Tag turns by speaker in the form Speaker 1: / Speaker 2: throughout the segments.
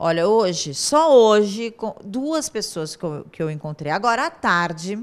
Speaker 1: Olha, hoje, só hoje, duas pessoas que eu, que eu encontrei agora à tarde,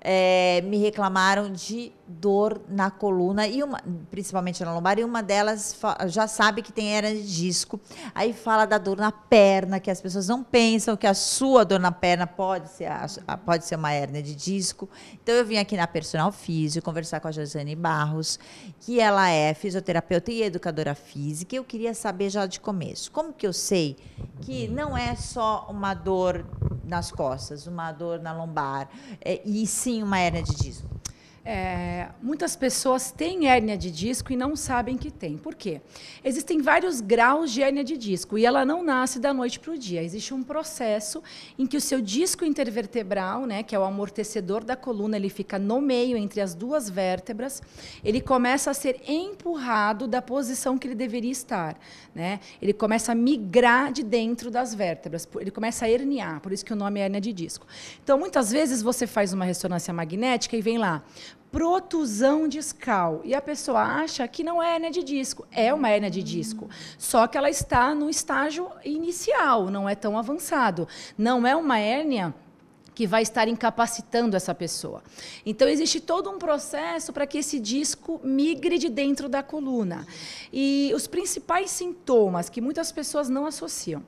Speaker 1: é, me reclamaram de dor na coluna e uma, principalmente na lombar, e uma delas já sabe que tem hernia de disco. Aí fala da dor na perna, que as pessoas não pensam que a sua dor na perna pode ser, a, pode ser uma hernia de disco. Então eu vim aqui na Personal Físio conversar com a Josiane Barros, que ela é fisioterapeuta e educadora física. E eu queria saber já de começo, como que eu sei que não é só uma dor nas costas, uma dor na lombar,
Speaker 2: é, e sim uma hernia de disco. É, muitas pessoas têm hérnia de disco e não sabem que tem. Por quê? Existem vários graus de hérnia de disco e ela não nasce da noite para o dia. Existe um processo em que o seu disco intervertebral, né, que é o amortecedor da coluna, ele fica no meio entre as duas vértebras, ele começa a ser empurrado da posição que ele deveria estar. Né? Ele começa a migrar de dentro das vértebras, ele começa a herniar, por isso que o nome é hérnia de disco. Então, muitas vezes você faz uma ressonância magnética e vem lá protusão discal. E a pessoa acha que não é hérnia de disco. É uma hérnia de disco. Só que ela está no estágio inicial, não é tão avançado. Não é uma hérnia que vai estar incapacitando essa pessoa. Então, existe todo um processo para que esse disco migre de dentro da coluna. E os principais sintomas que muitas pessoas não associam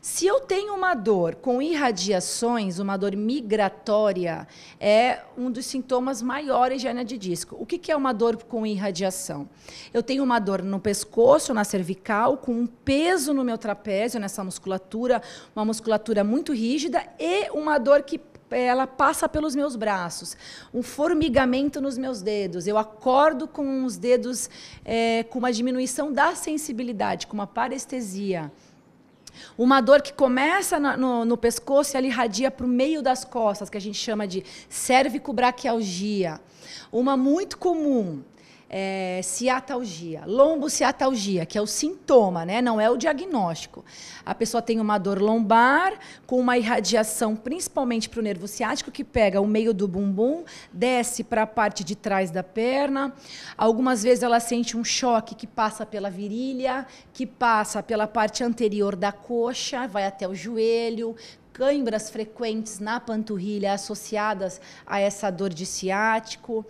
Speaker 2: se eu tenho uma dor com irradiações, uma dor migratória, é um dos sintomas maiores de hernia de disco. O que é uma dor com irradiação? Eu tenho uma dor no pescoço, na cervical, com um peso no meu trapézio, nessa musculatura, uma musculatura muito rígida e uma dor que ela passa pelos meus braços, um formigamento nos meus dedos. Eu acordo com os dedos é, com uma diminuição da sensibilidade, com uma parestesia. Uma dor que começa no, no, no pescoço e ali irradia para o meio das costas, que a gente chama de cervicobraquialgia. Uma muito comum é, ciatalgia, lombociatalgia, que é o sintoma, né? não é o diagnóstico. A pessoa tem uma dor lombar com uma irradiação principalmente para o nervo ciático, que pega o meio do bumbum, desce para a parte de trás da perna. Algumas vezes ela sente um choque que passa pela virilha, que passa pela parte anterior da coxa, vai até o joelho, Cãibras frequentes na panturrilha associadas a essa dor de ciático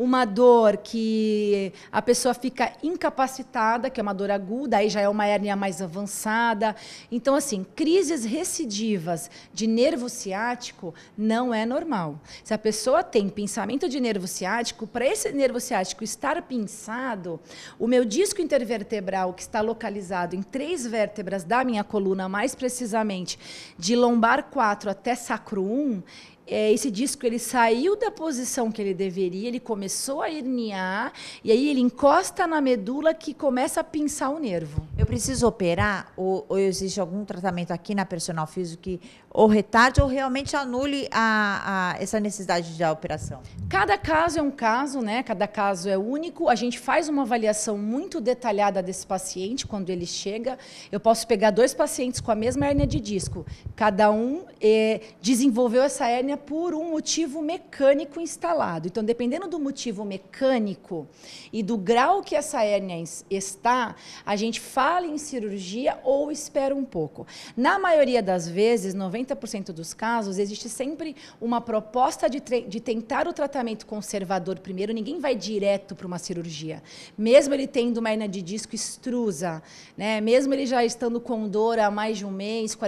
Speaker 2: uma dor que a pessoa fica incapacitada, que é uma dor aguda, aí já é uma hérnia mais avançada. Então, assim, crises recidivas de nervo ciático não é normal. Se a pessoa tem pensamento de nervo ciático, para esse nervo ciático estar pinçado, o meu disco intervertebral, que está localizado em três vértebras da minha coluna, mais precisamente de lombar 4 até sacro 1, é, esse disco ele saiu da posição que ele deveria, ele começou a herniar, e aí ele encosta na medula que começa a pinçar o nervo. Eu preciso operar ou, ou existe algum
Speaker 1: tratamento aqui na personal físico que ou retarde ou realmente anule a, a, essa
Speaker 2: necessidade de operação? Cada caso é um caso, né? Cada caso é único. A gente faz uma avaliação muito detalhada desse paciente quando ele chega. Eu posso pegar dois pacientes com a mesma hérnia de disco. Cada um é, desenvolveu essa hérnia por um motivo mecânico instalado. Então, dependendo do motivo mecânico e do grau que essa hérnia está, a gente fala em cirurgia ou espera um pouco. Na maioria das vezes, 90% dos casos, existe sempre uma proposta de, de tentar o tratamento conservador primeiro. Ninguém vai direto para uma cirurgia. Mesmo ele tendo uma hernia de disco extrusa, né? mesmo ele já estando com dor há mais de um mês, 45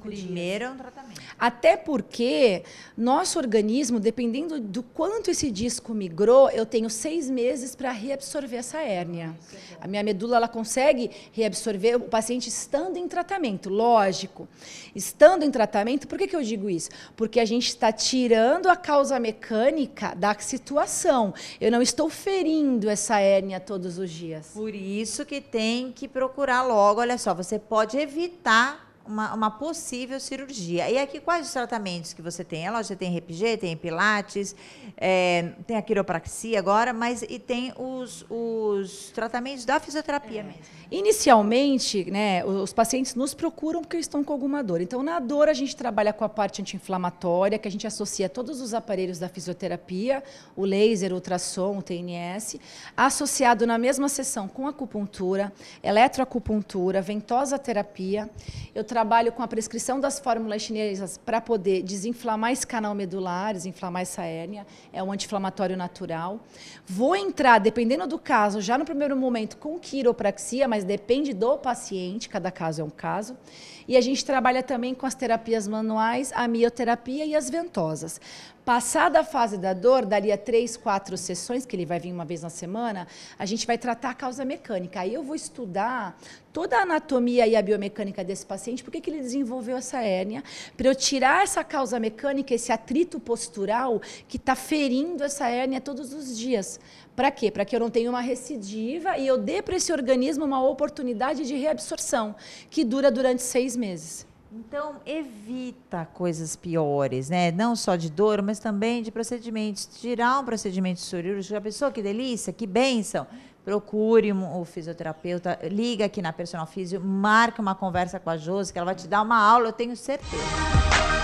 Speaker 2: primeiro dias. Primeiro é um tratamento. Até porque nosso organismo, dependendo do quanto esse disco migrou, eu tenho seis meses para reabsorver essa hérnia. A minha medula ela consegue reabsorver o paciente estando em tratamento, lógico. Estando em tratamento, por que, que eu digo isso? Porque a gente está tirando a causa mecânica da situação. Eu não estou ferindo essa hérnia todos os dias. Por isso que tem que procurar logo. Olha só, você pode evitar
Speaker 1: uma, uma possível cirurgia. E aqui, quais os tratamentos que você tem? ela já você tem RPG, tem Pilates, é, tem a quiropraxia agora, mas e tem os, os tratamentos da fisioterapia é. mesmo.
Speaker 2: Inicialmente, né, os pacientes nos procuram porque estão com alguma dor. Então, na dor, a gente trabalha com a parte anti-inflamatória, que a gente associa todos os aparelhos da fisioterapia, o laser, o ultrassom, o TNS, associado na mesma sessão com acupuntura, eletroacupuntura, ventosa terapia. Eu trabalho trabalho com a prescrição das fórmulas chinesas para poder desinflamar esse canal medular, desinflamar essa hérnia, é um anti-inflamatório natural. Vou entrar, dependendo do caso, já no primeiro momento com quiropraxia, mas depende do paciente, cada caso é um caso. E a gente trabalha também com as terapias manuais, a mioterapia e as ventosas. Passada a fase da dor, daria três, quatro sessões, que ele vai vir uma vez na semana, a gente vai tratar a causa mecânica. Aí eu vou estudar toda a anatomia e a biomecânica desse paciente, por que ele desenvolveu essa hérnia, para eu tirar essa causa mecânica, esse atrito postural que está ferindo essa hérnia todos os dias. Para quê? Para que eu não tenha uma recidiva e eu dê para esse organismo uma oportunidade de reabsorção, que dura durante seis meses.
Speaker 1: Então, evita coisas piores, né? Não só de dor, mas também de procedimentos. Tirar um procedimento cirúrgico, já pessoa que delícia, que bênção? Procure um, o fisioterapeuta, liga aqui na Personal Físio, marca uma conversa com a Josi, que ela vai te dar uma aula, eu tenho certeza.